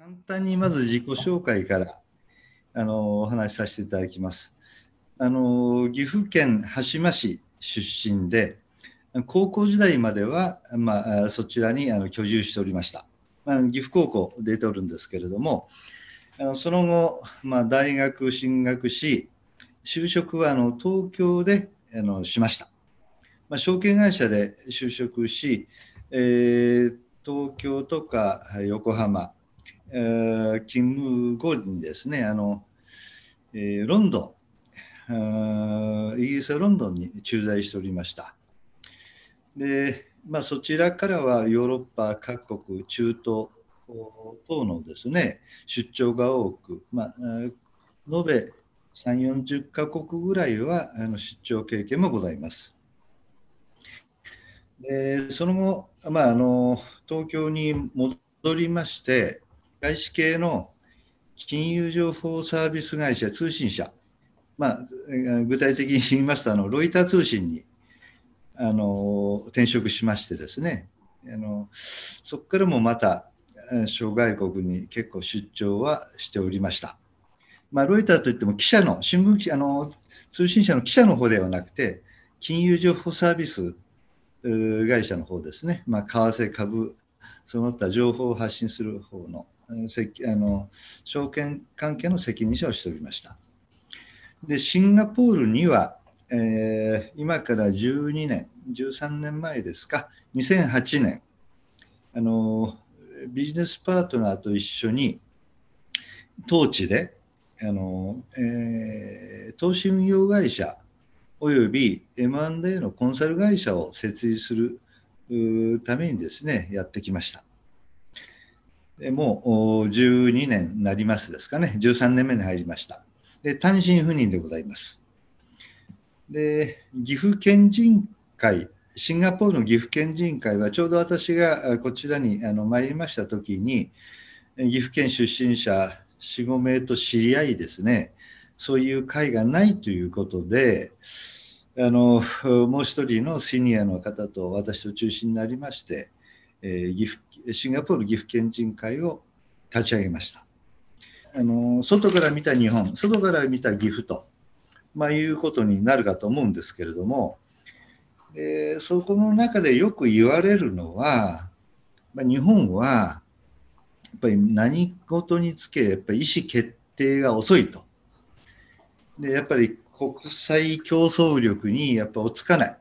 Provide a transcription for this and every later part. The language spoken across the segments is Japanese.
簡単にまず自己紹介からあのお話しさせていただきます。あの岐阜県羽島市出身で高校時代までは、まあ、そちらにあの居住しておりました。まあ、岐阜高校出ておるんですけれどもあのその後、まあ、大学進学し就職はあの東京であのしました、まあ、証券会社で就職し、えー、東京とか横浜勤務後にですねあの、えー、ロンドンイギリスロンドンに駐在しておりましたで、まあ、そちらからはヨーロッパ各国中東等のですね出張が多く、まあ、延べ3 4 0カ国ぐらいはあの出張経験もございます。でその後、まあ、あの東京に戻りまして、外資系の金融情報サービス会社通信社、まあ、具体的に言いますとあのロイター通信にあの転職しましてですねあのそこからもまた諸外国に結構出張はしておりました。まあ、ロイターといっても記者の新聞記あの通信社の記者の方ではなくて金融情報サービス会社の方ですね、まあ、為替株その他情報を発信する方のせあの証券関係の責任者をしておりました。で、シンガポールには、えー、今から12年、13年前ですか、2008年、あのビジネスパートナーと一緒に、当地であの、えー、投資運用会社および M&A のコンサル会社を設立するためにですね、やってきました。もう12年になりますですかね、13年目に入りました。で、単身赴任でございます。で、岐阜県人会、シンガポールの岐阜県人会は、ちょうど私がこちらにあの参りました時に、岐阜県出身者4、5名と知り合いですね、そういう会がないということで、あのもう一人のシニアの方と私と中心になりまして、え岐阜シンガポール岐阜県人会を立ち上げました。あの外から見た日本、外から見た岐阜と、まあ、いうことになるかと思うんですけれども、えそこの中でよく言われるのは、まあ、日本はやっぱり何事につけやっぱり意思決定が遅いと。でやっぱり国際競争力にやっぱ落ちかない。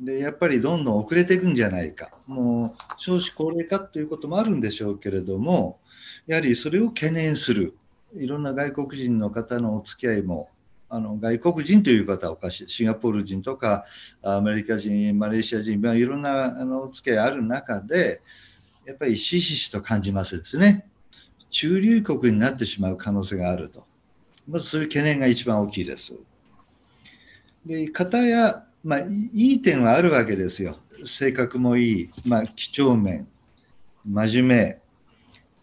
でやっぱりどんどん遅れていくんじゃないかもう少子高齢化ということもあるんでしょうけれどもやはりそれを懸念するいろんな外国人の方のお付き合いもあの外国人という方はおかしいシンガポール人とかアメリカ人マレーシア人、まあ、いろんなあのお付き合いある中でやっぱりひしひしと感じますですね中流国になってしまう可能性があるとまずそういう懸念が一番大きいです。で方やまあ、いい点はあるわけですよ。性格もいい、まあ、几帳面、真面目、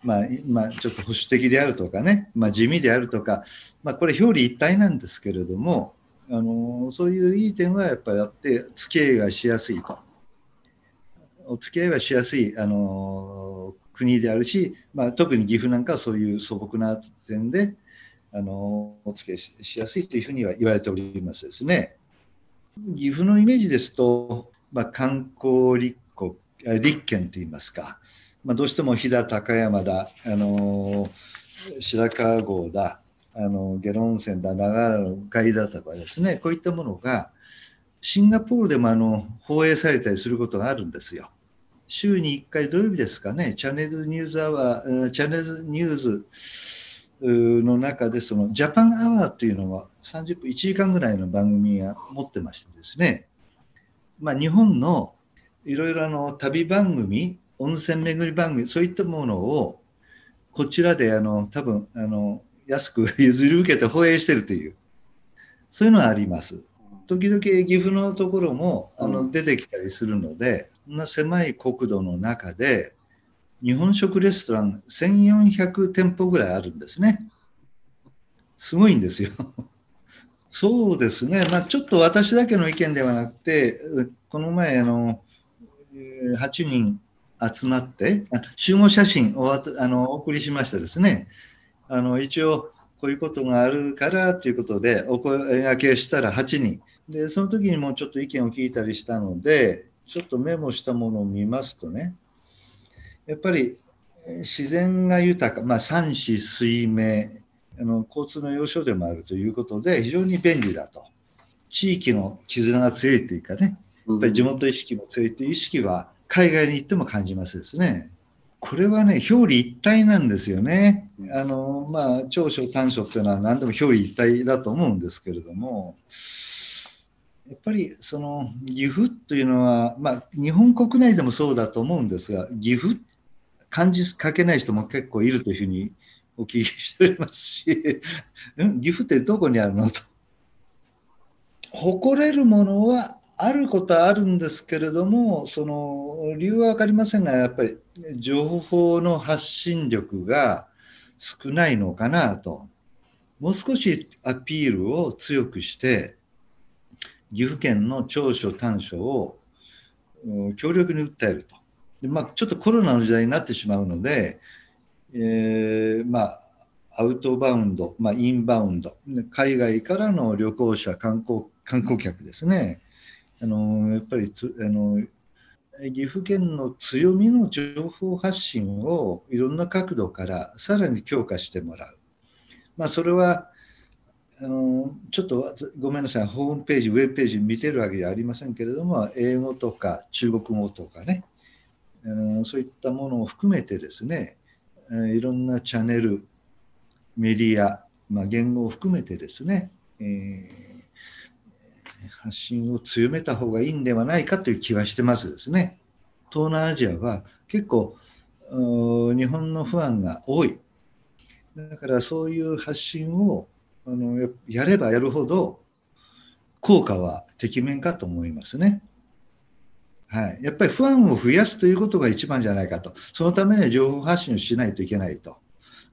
まあ、まあ、ちょっと保守的であるとかね、まあ、地味であるとか、まあ、これ表裏一体なんですけれども、あのそういういい点はやっぱりあって、付き合いがしやすいと。お付き合いはしやすい、あの国であるし、まあ、特に岐阜なんかはそういう素朴な点で、あのお付き合いしやすいというふうには言われておりますですね。岐阜のイメージですと、まあ、観光立国立県といいますか、まあ、どうしても飛騨高山だ、あの白川郷だあの下呂温泉だ長良の鵜だとかですねこういったものがシンガポールでもあの放映されたりすることがあるんですよ。週に1回土曜日ですかね、チャネルニュースアワー、チャネルニュースの中で、そのジャパンアワーというのは30分、1時間ぐらいの番組が持ってましてですね、まあ、日本のいろいろの旅番組、温泉巡り番組、そういったものをこちらであの多分あの安く譲り受けて放映してるという、そういうのはあります。時々岐阜のところもあの出てきたりするので、こんな狭い国土の中で、日本食レストラン1400店舗ぐらいあるんですね。すごいんですよ。そうですね、まあ、ちょっと私だけの意見ではなくて、この前、あの8人集まって、集合写真をあのお送りしましたですね。あの一応こういうことがあるからということでお声がけしたら8人でその時にもちょっと意見を聞いたりしたのでちょっとメモしたものを見ますとねやっぱり自然が豊か、まあ、山市水明あの交通の要所でもあるということで非常に便利だと地域の絆が強いというかねやっぱり地元意識も強いという意識は海外に行っても感じますですね。これはね表裏一体なんですよね。あのまあ長所短所っていうのは何でも表裏一体だと思うんですけれどもやっぱりその岐阜というのは、まあ、日本国内でもそうだと思うんですが岐阜っ漢字書けない人も結構いるというふうにお聞きしておりますし、うん、岐阜ってどこにあるのと。誇れるものはあることはあるんですけれども、その理由は分かりませんが、やっぱり情報の発信力が少ないのかなと、もう少しアピールを強くして、岐阜県の長所短所を強力に訴えると。でまあ、ちょっとコロナの時代になってしまうので、えー、まあ、アウトバウンド、まあ、インバウンド、海外からの旅行者、観光観光客ですね、あのやっぱりあの岐阜県の強みの情報発信をいろんな角度からさらに強化してもらう。まあ、それはあのちょっとごめんなさい、ホームページ、ウェブページ見てるわけじゃありませんけれども、英語とか中国語とかね、そういったものを含めてですね、いろんなチャンネル、メディア、まあ、言語を含めてですね、えー、発信を強めた方がいいんではないかという気はしてますですね。東南アジアは結構日本の不安が多い。だからそういう発信をあのやればやるほど効果はてきめんかと思いますね。はい、やっぱりファンを増やすということが一番じゃないかと、そのためには情報発信をしないといけないと、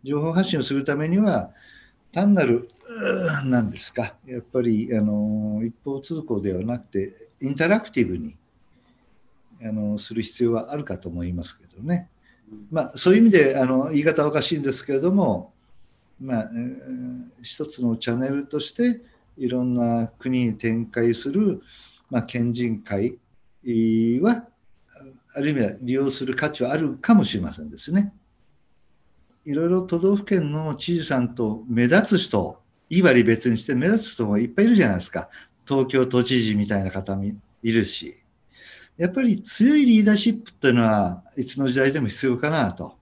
情報発信をするためには、単なる、なんですか、やっぱりあの一方通行ではなくて、インタラクティブにあのする必要はあるかと思いますけどね。まあ、そういう意味であの言い方はおかしいんですけれども、まあ、一つのチャンネルとしていろんな国に展開する、まあ、賢人会は、ある意味は利用する価値はあるかもしれませんですね。いろいろ都道府県の知事さんと目立つ人、いい割別にして目立つ人もいっぱいいるじゃないですか。東京都知事みたいな方もいるし。やっぱり強いリーダーシップっていうのはいつの時代でも必要かなと。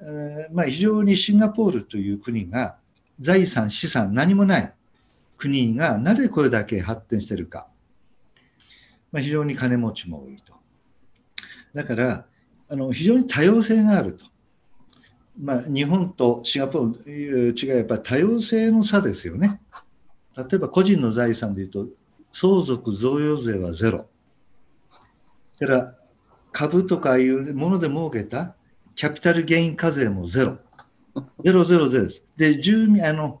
えー、まあ、非常にシンガポールという国が財産、資産何もない国がなぜこれだけ発展してるか。まあ、非常に金持ちも多いと。だからあの非常に多様性があると。まあ、日本とシンガポールの違いはやっぱり多様性の差ですよね。例えば個人の財産でいうと相続贈与税はゼロ。だから株とかいうもので儲けたキャピタルゲイン課税もゼロ。ゼロゼロゼロです。で、住民、あの、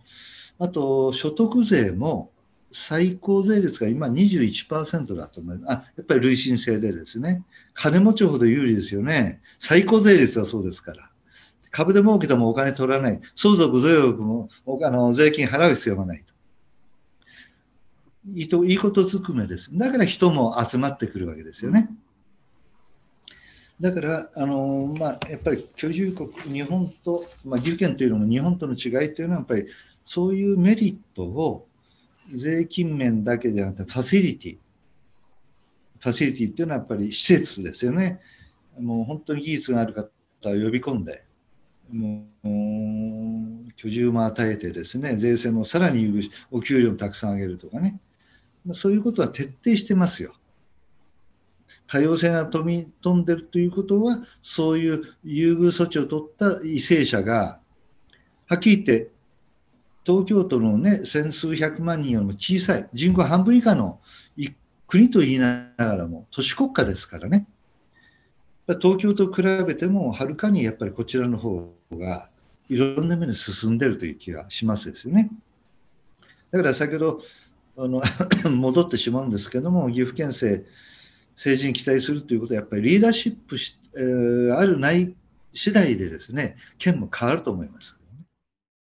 あと所得税も最高税率が今21%だと思います。あ、やっぱり累進性でですね。金持ちほど有利ですよね。最高税率はそうですから。株で儲けてもお金取らない。相続、税与もあの税金払う必要がないと。いいといいことずくめです。だから人も集まってくるわけですよね。だから、あのまあ、やっぱり居住国、日本と、まあ、岐阜県というのも日本との違いというのは、やっぱりそういうメリットを税金面だけじゃなくて、ファシリティ。ファシリティっていうのはやっぱり施設ですよね。もう本当に技術がある方を呼び込んで、もう居住も与えてですね、税制もさらに優遇し、お給料もたくさん上げるとかね。そういうことは徹底してますよ。多様性が飛び飛んでるということは、そういう優遇措置を取った為政者が、はっきり言って東京都のね、千数百万人よりも小さい、人口半分以下の国と言いながらも、都市国家ですからね、東京と比べても、はるかにやっぱりこちらの方が、いろんな面で進んでるという気がしますですよね。だから先ほど、あの 戻ってしまうんですけども、岐阜県政、政治に期待するということは、やっぱりリーダーシップし、えー、あるない次第でですね、県も変わると思います。